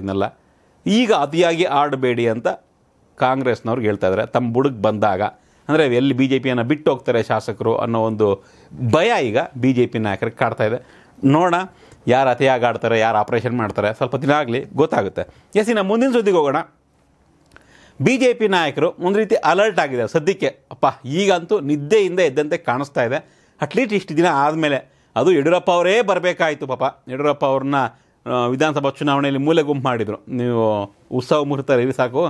ಇದನ್ನೆಲ್ಲ ಈಗ ಅತಿಯಾಗಿ ಆಡಬೇಡಿ ಅಂತ ಕಾಂಗ್ರೆಸ್ನವ್ರಿಗೆ ಹೇಳ್ತಾ ಇದ್ದಾರೆ ತಮ್ಮ ಬುಡಕ್ಕೆ ಬಂದಾಗ ಅಂದರೆ ಎಲ್ಲಿ ಬಿ ಜೆ ಪಿಯನ್ನು ಬಿಟ್ಟು ಹೋಗ್ತಾರೆ ಶಾಸಕರು ಅನ್ನೋ ಒಂದು ಭಯ ಈಗ ಬಿ ಜೆ ಪಿ ನಾಯಕರಿಗೆ ಕಾಡ್ತಾ ಇದೆ ನೋಡೋಣ ಯಾರು ಅತಿಯಾಗಿ ಆಡ್ತಾರೆ ಯಾರು ಆಪ್ರೇಷನ್ ಮಾಡ್ತಾರೆ ಸ್ವಲ್ಪ ದಿನ ಆಗಲಿ ಗೊತ್ತಾಗುತ್ತೆ ಎಸ್ ಇನ್ನು ಮುಂದಿನ ಸುದ್ದಿಗೆ ಹೋಗೋಣ ಬಿ ಜೆ ಪಿ ನಾಯಕರು ಒಂದು ರೀತಿ ಅಲರ್ಟ್ ಆಗಿದೆ ಸದ್ಯಕ್ಕೆ ಅಪ್ಪ ಈಗಂತೂ ನಿದ್ದೆಯಿಂದ ಎದ್ದಂತೆ ಕಾಣಿಸ್ತಾ ಇದೆ ಅಟ್ಲೀಸ್ಟ್ ಇಷ್ಟು ದಿನ ಆದಮೇಲೆ ಅದು ಯಡಿಯೂರಪ್ಪ ಅವರೇ ಬರಬೇಕಾಯಿತು ಪಾಪ ಯಡಿಯೂರಪ್ಪ ಅವ್ರನ್ನ ವಿಧಾನಸಭಾ ಚುನಾವಣೆಯಲ್ಲಿ ಮೂಲೆ ಗುಂಪು ಮಾಡಿದರು ನೀವು ಉತ್ಸವ ಮುಹೂರ್ತ ಇರಿ ಸಾಕು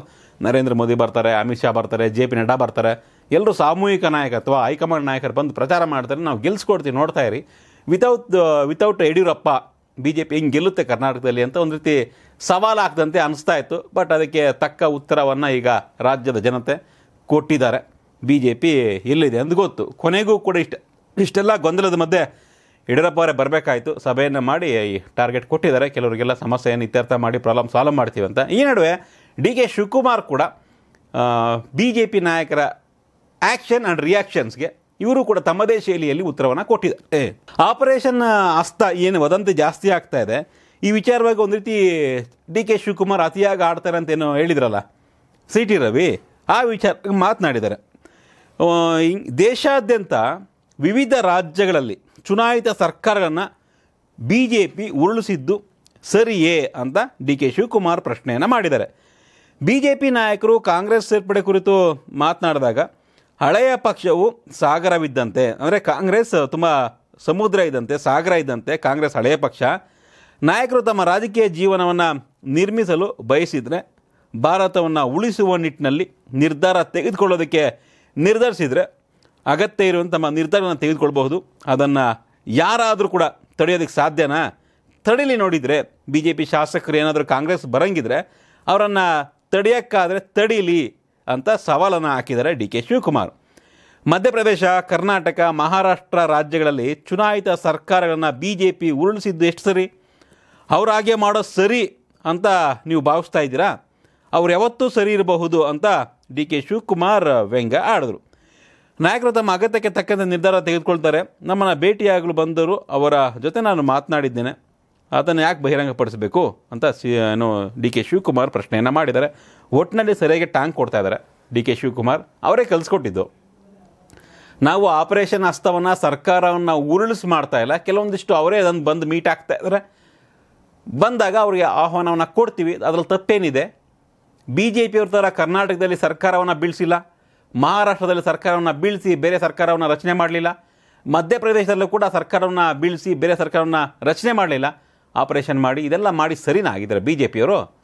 ನರೇಂದ್ರ ಮೋದಿ ಬರ್ತಾರೆ ಅಮಿತ್ ಶಾ ಬರ್ತಾರೆ ಜೆ ಪಿ ನಡ್ಡಾ ಬರ್ತಾರೆ ಎಲ್ಲರೂ ಸಾಮೂಹಿಕ ನಾಯಕ ಅಥವಾ ಹೈಕಮಾಂಡ್ ನಾಯಕರು ಬಂದು ಪ್ರಚಾರ ಮಾಡ್ತಾರೆ ನಾವು ಗೆಲ್ಸ್ಕೊಡ್ತೀವಿ ನೋಡ್ತಾ ಇರಿ without without Yediyurappa B J P ಹೆಂಗೆ ಗೆಲ್ಲುತ್ತೆ ಕರ್ನಾಟಕದಲ್ಲಿ ಅಂತ ಒಂದು ರೀತಿ ಸವಾಲಾಗ್ದಂತೆ ಅನಿಸ್ತಾ ಇತ್ತು ಬಟ್ ಅದಕ್ಕೆ ತಕ್ಕ ಉತ್ತರವನ್ನು ಈಗ ರಾಜ್ಯದ ಜನತೆ ಕೊಟ್ಟಿದ್ದಾರೆ ಬಿ ಜೆ ಪಿ ಎಲ್ಲಿದೆ ಅಂತ ಗೊತ್ತು ಕೊನೆಗೂ ಕೂಡ ಇಷ್ಟ ಇಷ್ಟೆಲ್ಲ ಗೊಂದಲದ ಮಧ್ಯೆ ಯಡಿಯೂರಪ್ಪ ಅವರೇ ಬರಬೇಕಾಯಿತು ಸಭೆಯನ್ನು ಮಾಡಿ ಟಾರ್ಗೆಟ್ ಕೊಟ್ಟಿದ್ದಾರೆ ಕೆಲವರಿಗೆಲ್ಲ ಸಮಸ್ಯೆಯನ್ನು ಇತ್ಯರ್ಥ ಮಾಡಿ ಪ್ರಾಬ್ಲಮ್ ಸಾಲ್ವ್ ಮಾಡ್ತೀವಿ ಅಂತ ಈ ನಡುವೆ ಡಿ ಕೆ ಶಿವಕುಮಾರ್ ಕೂಡ ಬಿ ಜೆ ಪಿ ನಾಯಕರ ಆ್ಯಕ್ಷನ್ ಆ್ಯಂಡ್ ರಿಯಾಕ್ಷನ್ಸ್ಗೆ ಇವರು ಕೂಡ ತಮ್ಮದೇ ಶೈಲಿಯಲ್ಲಿ ಉತ್ತರವನ್ನು ಕೊಟ್ಟಿದ್ದಾರೆ ಆಪರೇಷನ್ ಅಸ್ತ ಏನು ವದಂತಿ ಜಾಸ್ತಿ ಆಗ್ತಾ ಇದೆ ಈ ವಿಚಾರವಾಗಿ ಒಂದು ರೀತಿ ಡಿ ಕೆ ಶಿವಕುಮಾರ್ ಅತಿಯಾಗಿ ಆಡ್ತಾರೆ ಏನೋ ಹೇಳಿದ್ರಲ್ಲ ಸಿ ಟಿ ರವಿ ಆ ವಿಚಾರ ಮಾತನಾಡಿದ್ದಾರೆ ದೇಶಾದ್ಯಂತ ವಿವಿಧ ರಾಜ್ಯಗಳಲ್ಲಿ ಚುನಾಯಿತ ಸರ್ಕಾರಗಳನ್ನು ಬಿ ಜೆ ಪಿ ಉರುಳಿಸಿದ್ದು ಸರಿಯೇ ಅಂತ ಡಿ ಕೆ ಶಿವಕುಮಾರ್ ಪ್ರಶ್ನೆಯನ್ನು ಮಾಡಿದ್ದಾರೆ ಬಿ ಜೆ ಪಿ ನಾಯಕರು ಕಾಂಗ್ರೆಸ್ ಸೇರ್ಪಡೆ ಕುರಿತು ಮಾತನಾಡಿದಾಗ ಹಳೆಯ ಪಕ್ಷವು ಸಾಗರವಿದ್ದಂತೆ ಅಂದರೆ ಕಾಂಗ್ರೆಸ್ ತುಂಬ ಸಮುದ್ರ ಇದ್ದಂತೆ ಸಾಗರ ಇದ್ದಂತೆ ಕಾಂಗ್ರೆಸ್ ಹಳೆಯ ಪಕ್ಷ ನಾಯಕರು ತಮ್ಮ ರಾಜಕೀಯ ಜೀವನವನ್ನು ನಿರ್ಮಿಸಲು ಬಯಸಿದರೆ ಭಾರತವನ್ನು ಉಳಿಸುವ ನಿಟ್ಟಿನಲ್ಲಿ ನಿರ್ಧಾರ ತೆಗೆದುಕೊಳ್ಳೋದಕ್ಕೆ ನಿರ್ಧರಿಸಿದರೆ ಅಗತ್ಯ ಇರುವಂಥ ಮ ನಿರ್ಧಾರವನ್ನು ತೆಗೆದುಕೊಳ್ಬಹುದು ಅದನ್ನು ಯಾರಾದರೂ ಕೂಡ ತಡೆಯೋದಕ್ಕೆ ಸಾಧ್ಯನಾ ತಡೀಲಿ ನೋಡಿದರೆ ಬಿ ಜೆ ಪಿ ಶಾಸಕರು ಏನಾದರೂ ಕಾಂಗ್ರೆಸ್ ಬರಂಗಿದ್ರೆ ಅವರನ್ನು ತಡೆಯೋಕ್ಕಾದರೆ ತಡೀಲಿ ಅಂತ ಸವಾಲನ್ನು ಹಾಕಿದ್ದಾರೆ ಡಿ ಕೆ ಶಿವಕುಮಾರ್ ಮಧ್ಯಪ್ರದೇಶ ಕರ್ನಾಟಕ ಮಹಾರಾಷ್ಟ್ರ ರಾಜ್ಯಗಳಲ್ಲಿ ಚುನಾಯಿತ ಸರ್ಕಾರಗಳನ್ನು ಬಿ ಜೆ ಪಿ ಉರುಳಿಸಿದ್ದು ಎಷ್ಟು ಸರಿ ಅವರಾಗೆ ಮಾಡೋ ಸರಿ ಅಂತ ನೀವು ಭಾವಿಸ್ತಾ ಇದ್ದೀರಾ ಅವ್ರು ಯಾವತ್ತೂ ಸರಿ ಇರಬಹುದು ಅಂತ ಡಿ ಕೆ ಶಿವಕುಮಾರ್ ವ್ಯಂಗ್ಯ ಆಡಿದ್ರು ನಾಯಕರು ತಮ್ಮ ಅಗತ್ಯಕ್ಕೆ ತಕ್ಕಂತೆ ನಿರ್ಧಾರ ತೆಗೆದುಕೊಳ್ತಾರೆ ನಮ್ಮನ್ನು ಭೇಟಿಯಾಗಲು ಬಂದರು ಅವರ ಜೊತೆ ನಾನು ಮಾತನಾಡಿದ್ದೇನೆ ಅದನ್ನು ಯಾಕೆ ಬಹಿರಂಗಪಡಿಸಬೇಕು ಅಂತ ಸಿ ಏನು ಡಿ ಕೆ ಶಿವಕುಮಾರ್ ಪ್ರಶ್ನೆಯನ್ನು ಮಾಡಿದ್ದಾರೆ ಒಟ್ಟಿನಲ್ಲಿ ಸರಿಯಾಗಿ ಟ್ಯಾಂಕ್ ಕೊಡ್ತಾ ಇದ್ದಾರೆ ಡಿ ಕೆ ಶಿವಕುಮಾರ್ ಅವರೇ ಕಲಿಸ್ಕೊಟ್ಟಿದ್ದು ನಾವು ಆಪರೇಷನ್ ಹಸ್ತವನ್ನು ಸರ್ಕಾರವನ್ನು ಉರುಳಿಸಿ ಮಾಡ್ತಾ ಇಲ್ಲ ಕೆಲವೊಂದಿಷ್ಟು ಅವರೇ ಅದನ್ನು ಬಂದು ಮೀಟ್ ಆಗ್ತಾ ಇದ್ದಾರೆ ಬಂದಾಗ ಅವರಿಗೆ ಆಹ್ವಾನವನ್ನು ಕೊಡ್ತೀವಿ ಅದರಲ್ಲಿ ತಪ್ಪೇನಿದೆ ಬಿ ಜೆ ಪಿಯವ್ರ ಥರ ಕರ್ನಾಟಕದಲ್ಲಿ ಸರ್ಕಾರವನ್ನು ಬೀಳಿಸಿಲ್ಲ ಮಹಾರಾಷ್ಟ್ರದಲ್ಲಿ ಸರ್ಕಾರವನ್ನು ಬೀಳಿಸಿ ಬೇರೆ ಸರ್ಕಾರವನ್ನು ರಚನೆ ಮಾಡಲಿಲ್ಲ ಮಧ್ಯಪ್ರದೇಶದಲ್ಲೂ ಕೂಡ ಸರ್ಕಾರವನ್ನು ಬೀಳಿಸಿ ಬೇರೆ ಸರ್ಕಾರವನ್ನು ರಚನೆ ಮಾಡಲಿಲ್ಲ ಆಪರೇಷನ್ ಮಾಡಿ ಇದೆಲ್ಲ ಮಾಡಿ ಸರಿನಾ ಬಿ ಜೆ ಪಿಯವರು